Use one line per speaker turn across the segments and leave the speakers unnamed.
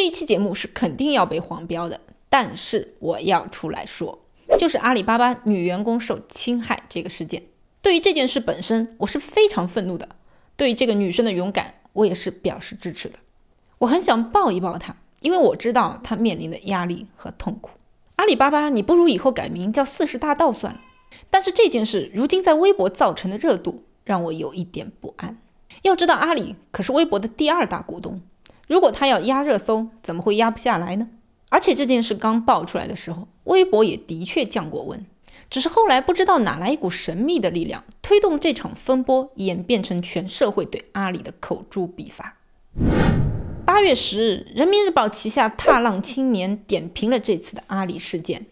这一期节目是肯定要被黄标的，但是我要出来说，就是阿里巴巴女员工受侵害这个事件。对于这件事本身，我是非常愤怒的。对于这个女生的勇敢，我也是表示支持的。我很想抱一抱她，因为我知道她面临的压力和痛苦。阿里巴巴，你不如以后改名叫四十大盗算了。但是这件事如今在微博造成的热度，让我有一点不安。要知道，阿里可是微博的第二大股东。如果他要压热搜，怎么会压不下来呢？而且这件事刚爆出来的时候，微博也的确降过温，只是后来不知道哪来一股神秘的力量，推动这场风波演变成全社会对阿里的口诛笔伐。八月十日，《人民日报》旗下《踏浪青年》点评了这次的阿里事件，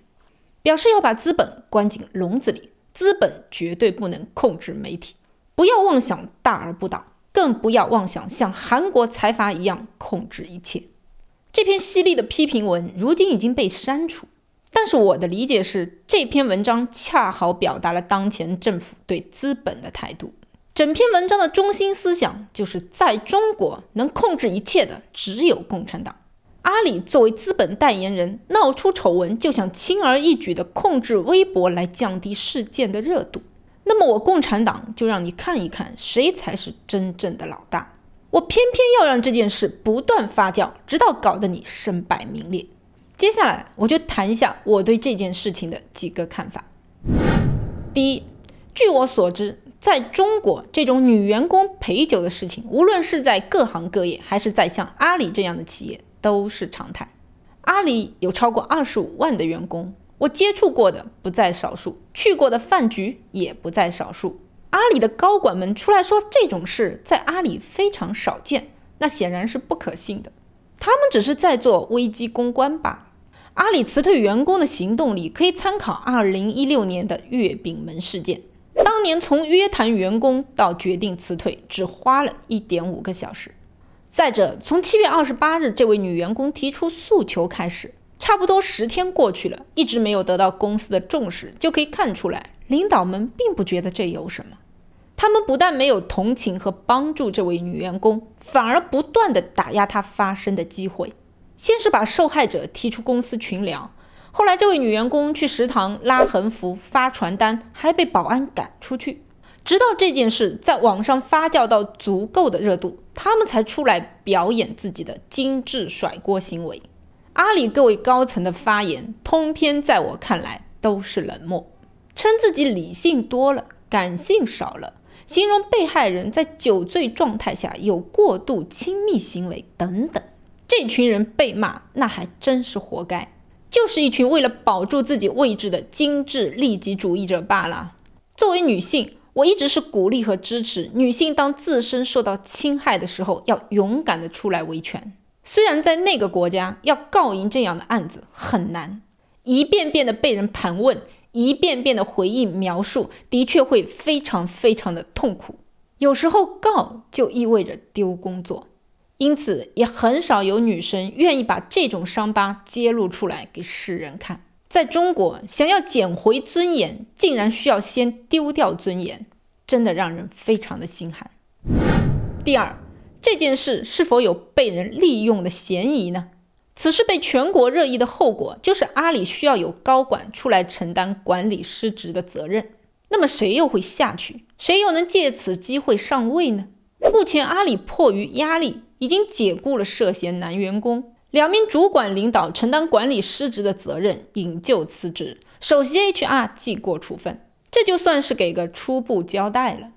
表示要把资本关进笼子里，资本绝对不能控制媒体，不要妄想大而不倒。更不要妄想像韩国财阀一样控制一切。这篇犀利的批评文如今已经被删除，但是我的理解是，这篇文章恰好表达了当前政府对资本的态度。整篇文章的中心思想就是，在中国能控制一切的只有共产党。阿里作为资本代言人，闹出丑闻就想轻而易举地控制微博，来降低事件的热度。那么我共产党就让你看一看谁才是真正的老大！我偏偏要让这件事不断发酵，直到搞得你身败名裂。接下来我就谈一下我对这件事情的几个看法。第一，据我所知，在中国这种女员工陪酒的事情，无论是在各行各业，还是在像阿里这样的企业，都是常态。阿里有超过二十五万的员工。我接触过的不在少数，去过的饭局也不在少数。阿里的高管们出来说这种事在阿里非常少见，那显然是不可信的。他们只是在做危机公关吧？阿里辞退员工的行动里，可以参考2016年的月饼门事件，当年从约谈员工到决定辞退只花了一点五个小时。再者，从7月28日这位女员工提出诉求开始。差不多十天过去了，一直没有得到公司的重视，就可以看出来，领导们并不觉得这有什么。他们不但没有同情和帮助这位女员工，反而不断的打压她发声的机会。先是把受害者踢出公司群聊，后来这位女员工去食堂拉横幅、发传单，还被保安赶出去。直到这件事在网上发酵到足够的热度，他们才出来表演自己的精致甩锅行为。阿里各位高层的发言，通篇在我看来都是冷漠，称自己理性多了，感性少了，形容被害人在酒醉状态下有过度亲密行为等等。这群人被骂，那还真是活该，就是一群为了保住自己位置的精致利己主义者罢了。作为女性，我一直是鼓励和支持女性当自身受到侵害的时候，要勇敢的出来维权。虽然在那个国家要告赢这样的案子很难，一遍遍的被人盘问，一遍遍的回忆描述，的确会非常非常的痛苦。有时候告就意味着丢工作，因此也很少有女生愿意把这种伤疤揭露出来给世人看。在中国，想要捡回尊严，竟然需要先丢掉尊严，真的让人非常的心寒。第二。这件事是否有被人利用的嫌疑呢？此事被全国热议的后果，就是阿里需要有高管出来承担管理失职的责任。那么谁又会下去？谁又能借此机会上位呢？目前阿里迫于压力，已经解雇了涉嫌男员工，两名主管领导承担管理失职的责任引咎辞职，首席 HR 记过处分，这就算是给个初步交代了。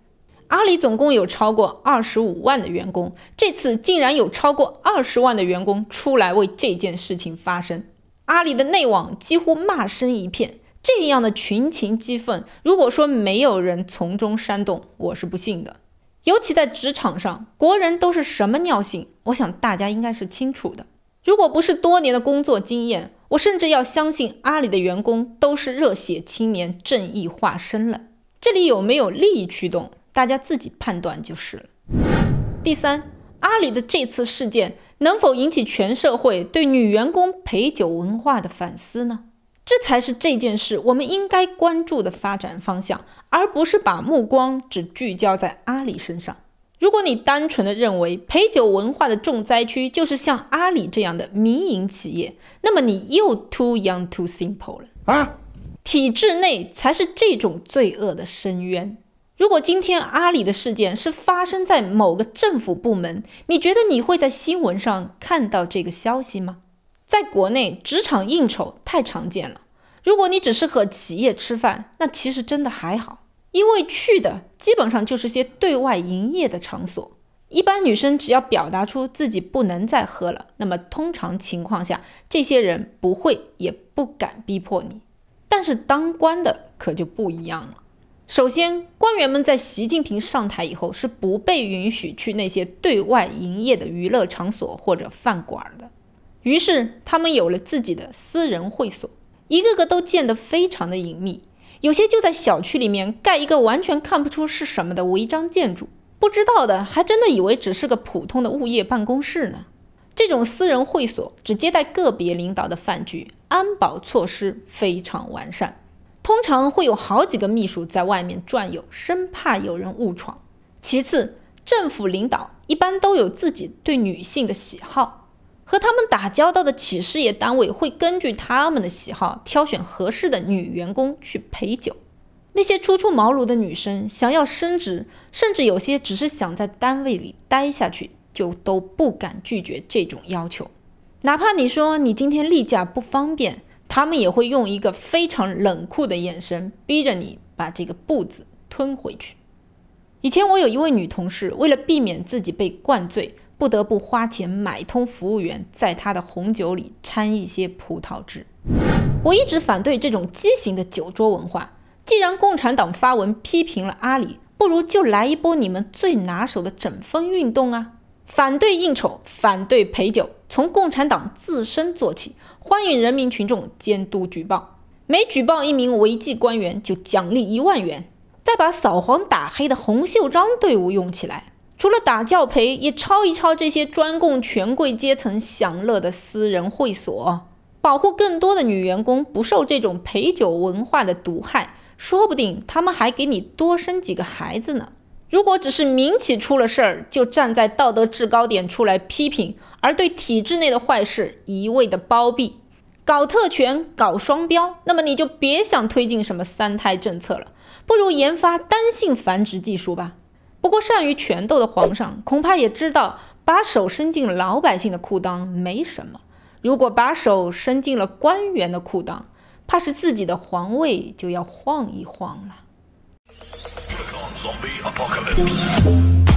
阿里总共有超过二十五万的员工，这次竟然有超过二十万的员工出来为这件事情发声。阿里的内网几乎骂声一片，这样的群情激愤，如果说没有人从中煽动，我是不信的。尤其在职场上，国人都是什么尿性？我想大家应该是清楚的。如果不是多年的工作经验，我甚至要相信阿里的员工都是热血青年、正义化身了。这里有没有利益驱动？大家自己判断就是了。第三，阿里的这次事件能否引起全社会对女员工陪酒文化的反思呢？这才是这件事我们应该关注的发展方向，而不是把目光只聚焦在阿里身上。如果你单纯的认为陪酒文化的重灾区就是像阿里这样的民营企业，那么你又 too young too simple 了啊！体制内才是这种罪恶的深渊。如果今天阿里的事件是发生在某个政府部门，你觉得你会在新闻上看到这个消息吗？在国内，职场应酬太常见了。如果你只是和企业吃饭，那其实真的还好，因为去的基本上就是些对外营业的场所。一般女生只要表达出自己不能再喝了，那么通常情况下，这些人不会也不敢逼迫你。但是当官的可就不一样了。首先，官员们在习近平上台以后是不被允许去那些对外营业的娱乐场所或者饭馆的。于是，他们有了自己的私人会所，一个个都建得非常的隐秘，有些就在小区里面盖一个完全看不出是什么的违章建筑，不知道的还真的以为只是个普通的物业办公室呢。这种私人会所只接待个别领导的饭局，安保措施非常完善。通常会有好几个秘书在外面转悠，生怕有人误闯。其次，政府领导一般都有自己对女性的喜好，和他们打交道的企事业单位会根据他们的喜好挑选合适的女员工去陪酒。那些初出茅庐的女生想要升职，甚至有些只是想在单位里待下去，就都不敢拒绝这种要求。哪怕你说你今天例假不方便。他们也会用一个非常冷酷的眼神，逼着你把这个步子吞回去。以前我有一位女同事，为了避免自己被灌醉，不得不花钱买通服务员，在她的红酒里掺一些葡萄汁。我一直反对这种畸形的酒桌文化。既然共产党发文批评了阿里，不如就来一波你们最拿手的整风运动啊！反对应酬，反对陪酒，从共产党自身做起。欢迎人民群众监督举报，每举报一名违纪官员就奖励一万元。再把扫黄打黑的红袖章队伍用起来，除了打教培，也抄一抄这些专供权贵阶层享乐的私人会所，保护更多的女员工不受这种陪酒文化的毒害，说不定他们还给你多生几个孩子呢。如果只是民企出了事儿，就站在道德制高点出来批评，而对体制内的坏事一味的包庇、搞特权、搞双标，那么你就别想推进什么三胎政策了，不如研发单性繁殖技术吧。不过善于权斗的皇上恐怕也知道，把手伸进老百姓的裤裆没什么，如果把手伸进了官员的裤裆，怕是自己的皇位就要晃一晃了。Zombie apocalypse.